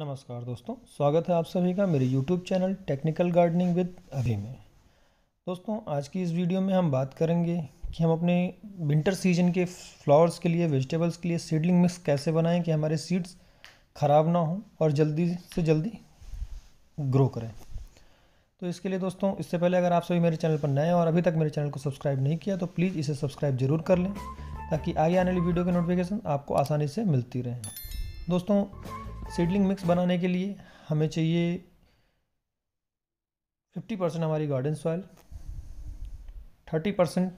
नमस्कार दोस्तों स्वागत है आप सभी का मेरे YouTube channel technical gardening with अभी में दोस्तों आज की इस वीडियो में हम बात करेंगे कि हम अपने विंटर सीजन के फ्लावर्स के लिए वेजिटेबल्स के लिए सीडलिंग मिक्स कैसे बनाएं कि हमारे सीड्स ख़राब ना हों और जल्दी से जल्दी ग्रो करें तो इसके लिए दोस्तों इससे पहले अगर आप सभी मेरे चैनल पर नए हैं और अभी तक मेरे चैनल को सब्सक्राइब नहीं किया तो प्लीज़ इसे सब्सक्राइब जरूर कर लें ताकि आगे आने वाली वीडियो की नोटिफिकेशन आपको आसानी से मिलती रहे दोस्तों सीडलिंग मिक्स बनाने के लिए हमें चाहिए 50 परसेंट हमारी गार्डन सॉइल 30 परसेंट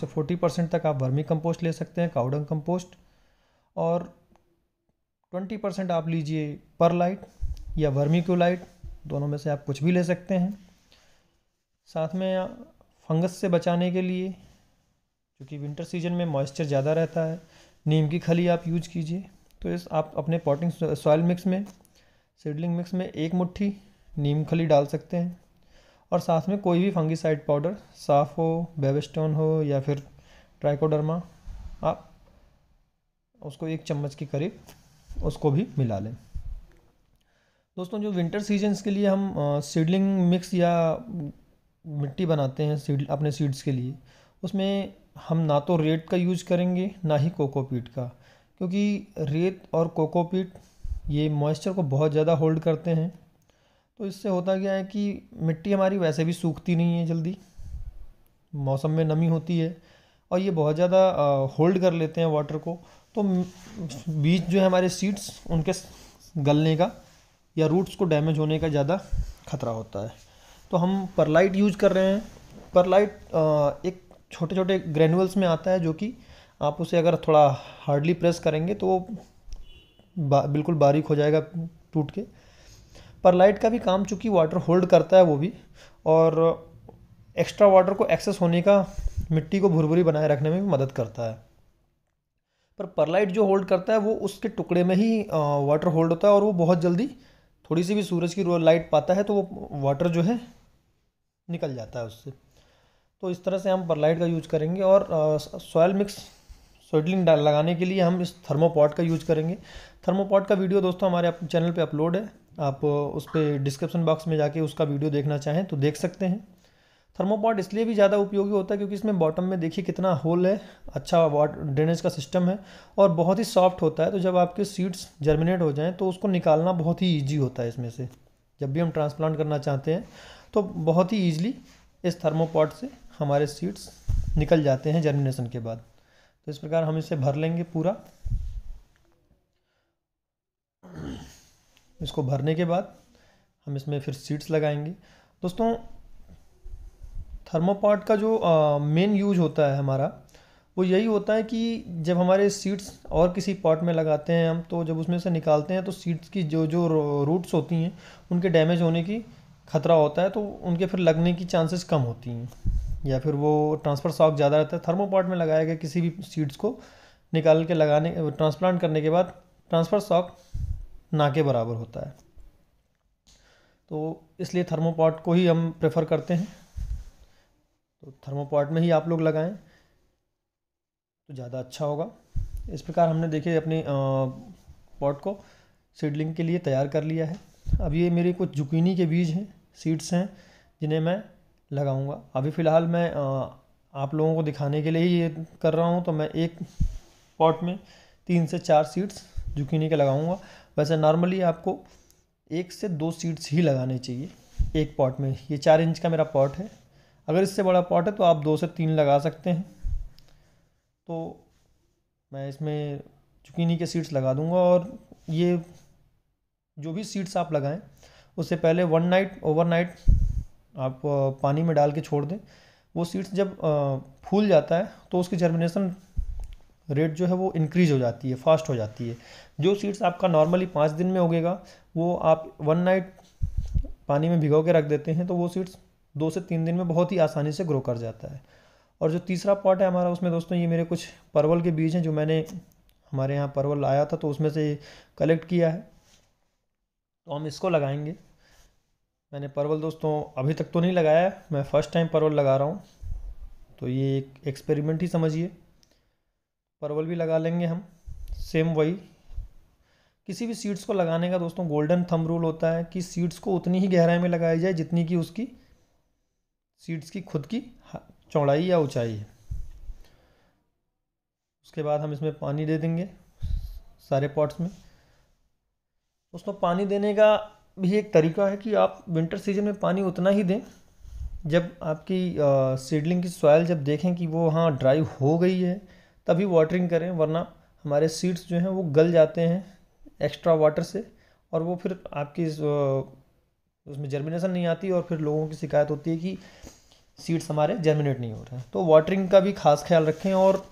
से 40 परसेंट तक आप वर्मी कंपोस्ट ले सकते हैं काउडंग कंपोस्ट और 20 परसेंट आप लीजिए पर लाइट या वर्मी लाइट दोनों में से आप कुछ भी ले सकते हैं साथ में फंगस से बचाने के लिए क्योंकि विंटर सीजन में मॉइस्चर ज़्यादा रहता है नीम की खली आप यूज कीजिए तो इस आप अपने पॉटिंग सॉयल मिक्स में सीडलिंग मिक्स में एक मुट्ठी नीम खली डाल सकते हैं और साथ में कोई भी फंगीसाइड पाउडर साफ हो बेबेस्टोन हो या फिर ट्राइकोडर्मा आप उसको एक चम्मच के करीब उसको भी मिला लें दोस्तों जो विंटर सीजन्स के लिए हम सीडलिंग मिक्स या मिट्टी बनाते हैं सीड अपने सीड्स के लिए उसमें हम ना तो रेट का यूज करेंगे ना ही कोकोपीट का क्योंकि रेत और कोकोपीट ये मॉइस्चर को बहुत ज़्यादा होल्ड करते हैं तो इससे होता क्या है कि मिट्टी हमारी वैसे भी सूखती नहीं है जल्दी मौसम में नमी होती है और ये बहुत ज़्यादा होल्ड कर लेते हैं वाटर को तो बीज जो है हमारे सीड्स उनके गलने का या रूट्स को डैमेज होने का ज़्यादा खतरा होता है तो हम परलाइट यूज कर रहे हैं परलाइट एक छोटे छोटे ग्रेनुअल्स में आता है जो कि आप उसे अगर थोड़ा हार्डली प्रेस करेंगे तो वो बा, बिल्कुल बारीक हो जाएगा टूट के पर लाइट का भी काम चूँकि वाटर होल्ड करता है वो भी और एक्स्ट्रा वाटर को एक्सेस होने का मिट्टी को भुरभुरी बनाए रखने में भी मदद करता है पर परलाइट जो होल्ड करता है वो उसके टुकड़े में ही वाटर होल्ड होता है और वो बहुत जल्दी थोड़ी सी भी सूरज की लाइट पाता है तो वो वाटर जो है निकल जाता है उससे तो इस तरह से हम परलाइट का यूज करेंगे और सॉयल मिक्स डाल लगाने के लिए हम इस थर्मोपॉट का यूज करेंगे थर्मोपॉट का वीडियो दोस्तों हमारे चैनल पे अपलोड है आप उस पर डिस्क्रिप्शन बॉक्स में जाके उसका वीडियो देखना चाहें तो देख सकते हैं थर्मोपॉट इसलिए भी ज़्यादा उपयोगी होता है क्योंकि इसमें बॉटम में देखिए कितना होल है अच्छा वाट ड्रेनेज का सिस्टम है और बहुत ही सॉफ्ट होता है तो जब आपके सीड्स जर्मिनेट हो जाएँ तो उसको निकालना बहुत ही ईजी होता है इसमें से जब भी हम ट्रांसप्लांट करना चाहते हैं तो बहुत ही ईजिली इस थर्मोपॉट से हमारे सीड्स निकल जाते हैं जर्मिनेशन के बाद तो इस प्रकार हम इसे भर लेंगे पूरा इसको भरने के बाद हम इसमें फिर सीड्स लगाएंगे दोस्तों थर्मोपाट का जो मेन यूज होता है हमारा वो यही होता है कि जब हमारे सीड्स और किसी पॉट में लगाते हैं हम तो जब उसमें से निकालते हैं तो सीड्स की जो जो रूट्स होती हैं उनके डैमेज होने की खतरा होता है तो उनके फिर लगने की चांसेस कम होती हैं या फिर वो ट्रांसफ़र शॉक ज़्यादा रहता है थर्मोपॉट में लगाया गया किसी भी सीड्स को निकाल के लगाने ट्रांसप्लांट करने के बाद ट्रांसफ़र शॉक ना के बराबर होता है तो इसलिए थर्मोपॉट को ही हम प्रेफर करते हैं तो थर्मोपॉट में ही आप लोग लगाएं तो ज़्यादा अच्छा होगा इस प्रकार हमने देखे अपने पॉट को सीडलिंग के लिए तैयार कर लिया है अब ये मेरे कुछ जुकीनी के बीज हैं सीड्स हैं जिन्हें मैं लगाऊंगा अभी फ़िलहाल मैं आप लोगों को दिखाने के लिए ही ये कर रहा हूँ तो मैं एक पॉट में तीन से चार सीड्स जुकीनी के लगाऊंगा वैसे नॉर्मली आपको एक से दो सीड्स ही लगाने चाहिए एक पॉट में ये चार इंच का मेरा पॉट है अगर इससे बड़ा पॉट है तो आप दो से तीन लगा सकते हैं तो मैं इसमें चुकीनी के सीड्स लगा दूंगा और ये जो भी सीड्स आप लगाएं उससे पहले वन नाइट ओवरनाइट आप पानी में डाल के छोड़ दें वो सीड्स जब फूल जाता है तो उसकी जर्मिनेशन रेट जो है वो इंक्रीज़ हो जाती है फास्ट हो जाती है जो सीड्स आपका नॉर्मली पाँच दिन में उगेगा वो आप वन नाइट पानी में भिगो के रख देते हैं तो वो सीड्स दो से तीन दिन में बहुत ही आसानी से ग्रो कर जाता है और जो तीसरा पॉट है हमारा उसमें दोस्तों ये मेरे कुछ परवल के बीज हैं जो मैंने हमारे यहाँ परवल लाया था तो उसमें से कलेक्ट किया है तो हम इसको लगाएंगे मैंने परवल दोस्तों अभी तक तो नहीं लगाया मैं फ़र्स्ट टाइम परवल लगा रहा हूँ तो ये एक एक्सपेरिमेंट ही समझिए परवल भी लगा लेंगे हम सेम वही किसी भी सीड्स को लगाने का दोस्तों गोल्डन थम रूल होता है कि सीड्स को उतनी ही गहराई में लगाई जाए जितनी कि उसकी सीड्स की खुद की चौड़ाई या ऊंचाई है उसके बाद हम इसमें पानी दे देंगे सारे पॉट्स में दोस्तों पानी देने का भी एक तरीका है कि आप विंटर सीजन में पानी उतना ही दें जब आपकी सीडलिंग की सॉयल जब देखें कि वो हाँ ड्राई हो गई है तभी वाटरिंग करें वरना हमारे सीड्स जो हैं वो गल जाते हैं एक्स्ट्रा वाटर से और वो फिर आपकी उसमें जर्मिनेशन नहीं आती और फिर लोगों की शिकायत होती है कि सीड्स हमारे जर्मिनेट नहीं हो रहे हैं तो वाटरिंग का भी खास ख्याल रखें और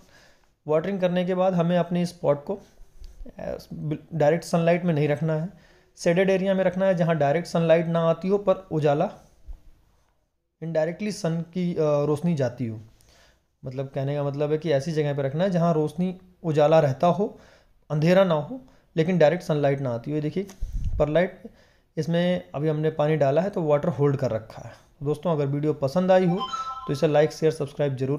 वाटरिंग करने के बाद हमें अपने स्पॉट को डायरेक्ट सनलाइट में नहीं रखना है सेडेड एरिया में रखना है जहाँ डायरेक्ट सनलाइट ना आती हो पर उजाला इनडायरेक्टली सन की रोशनी जाती हो मतलब कहने का मतलब है कि ऐसी जगह पर रखना है जहाँ रोशनी उजाला रहता हो अंधेरा ना हो लेकिन डायरेक्ट सनलाइट ना आती हो देखिए पर लाइट इसमें अभी हमने पानी डाला है तो वाटर होल्ड कर रखा है दोस्तों अगर वीडियो पसंद आई हो तो इसे लाइक शेयर सब्सक्राइब जरूर